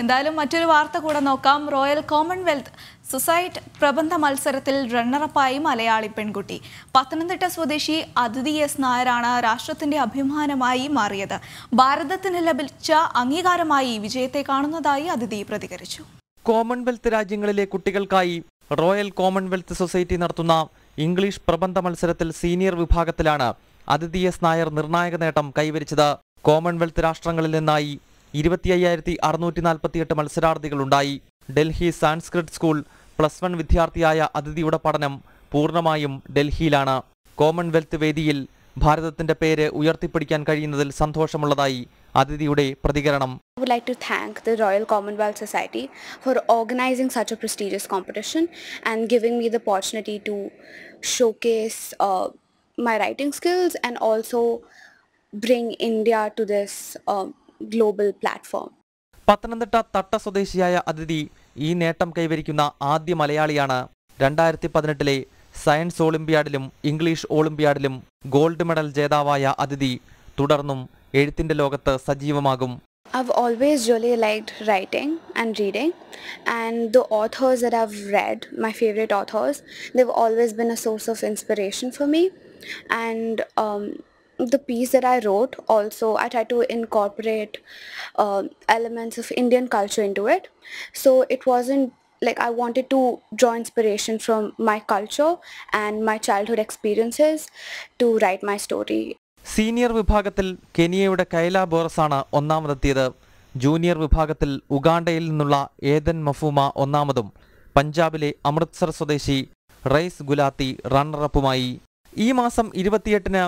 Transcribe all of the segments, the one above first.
എന്തായാലും മറ്റൊരു വാർത്ത കൂടെ നോക്കാം റോയൽ കോമൺവെൽത്ത് സൊസൈറ്റ് പ്രബന്ധ മത്സരത്തിൽ റണ്ണറപ്പായി മലയാളി പെൺകുട്ടി പത്തനംതിട്ട സ്വദേശി അതിഥി എസ് നായരാണ് രാഷ്ട്രത്തിന്റെ അഭിമാനമായി മാറിയത് ഭാരതത്തിന് ലഭിച്ച അംഗീകാരമായി വിജയത്തെ കാണുന്നതായി അതിഥി പ്രതികരിച്ചു കോമൺവെൽത്ത് രാജ്യങ്ങളിലെ കുട്ടികൾക്കായി റോയൽ കോമൺവെൽത്ത് സൊസൈറ്റി നടത്തുന്ന ഇംഗ്ലീഷ് പ്രബന്ധ മത്സരത്തിൽ സീനിയർ വിഭാഗത്തിലാണ് അതിഥി എസ് നായർ നിർണായക നേട്ടം കൈവരിച്ചത് കോമൺവെൽത്ത് രാഷ്ട്രങ്ങളിൽ നിന്നായി ഇരുപത്തി അയ്യായിരത്തി അറുന്നൂറ്റി നാൽപ്പത്തിയെട്ട് മത്സരാർത്ഥികളുണ്ടായി Delhi Sanskrit school plus one വിദ്യാർത്ഥിയായ അതിഥിയുടെ പഠനം പൂർണ്ണമായും ഡൽഹിയിലാണ് കോമൺവെൽത്ത് വേദിയിൽ ഭാരതത്തിന്റെ പേര് ഉയർത്തിപ്പിടിക്കാൻ കഴിയുന്നതിൽ സന്തോഷമുള്ളതായി അതിഥിയുടെ പ്രതികരണം I would like to thank the Royal Commonwealth Society for organizing such a prestigious competition and giving me the opportunity to showcase uh, my writing skills and also bring India to this um, global platform Pathanamthitta തട്ട സ്വദേശിയായ അതിഥി ഈ നേട്ടം കൈവരിക്കുന്ന ആദ്യ മലയാളിയാണ് രണ്ടായിരത്തി പതിനെട്ടിലെ സയൻസ് ഒളിമ്പ്യാഡിലും ഇംഗ്ലീഷ് ഒളിമ്പ്യാഡിലും ഗോൾഡ് മെഡൽ ജേതാവായ അതിഥി തുടർന്നും എഴുത്തിന്റെ ലോകത്ത് സജീവമാകും I've always really liked writing and reading, and the authors that I've read, my favorite authors, they've always been a source of inspiration for me. And um, the piece that I wrote also I tried to incorporate uh, elements of Indian culture into it so it wasn't like I wanted to draw inspiration from my culture and my childhood experiences to write my story senior വിഭാഗത്തിൽ കെനിയയുടെ കൈല ബോറസാണ് ഒന്നാമതെത്തിയത് junior വിഭാഗത്തിൽ ഉഗാണ്ടയിൽ നിന്നുള്ള Eden മഫൂമ ഒന്നാമതും പഞ്ചാബിലെ അമൃത്സർ സ്വദേശി rice Gulati റണ്ണറപ്പുമായി ഈ മാസം ഇരുപത്തിയെട്ടിന്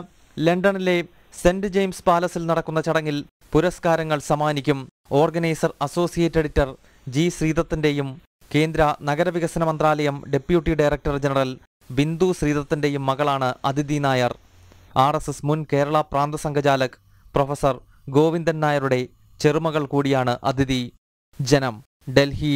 ലണ്ടനിലെ സെന്റ് ജെയിംസ് പാലസിൽ നടക്കുന്ന ചടങ്ങിൽ പുരസ്കാരങ്ങൾ സമ്മാനിക്കും ഓർഗനൈസർ അസോസിയേറ്റ് എഡിറ്റർ ജി ശ്രീദത്തിന്റെയും കേന്ദ്ര നഗരവികസന മന്ത്രാലയം ഡെപ്യൂട്ടി ഡയറക്ടർ ജനറൽ ബിന്ദു ശ്രീദത്തിന്റെയും മകളാണ് Athithi Nair R S S മുൻ കേരള പ്രാന്ത സംഘചാലക് പ്രൊഫസർ ഗോവിന്ദൻ നായരുടെ ചെറുമകൾ കൂടിയാണ് അതിഥി ജനം ഡൽഹി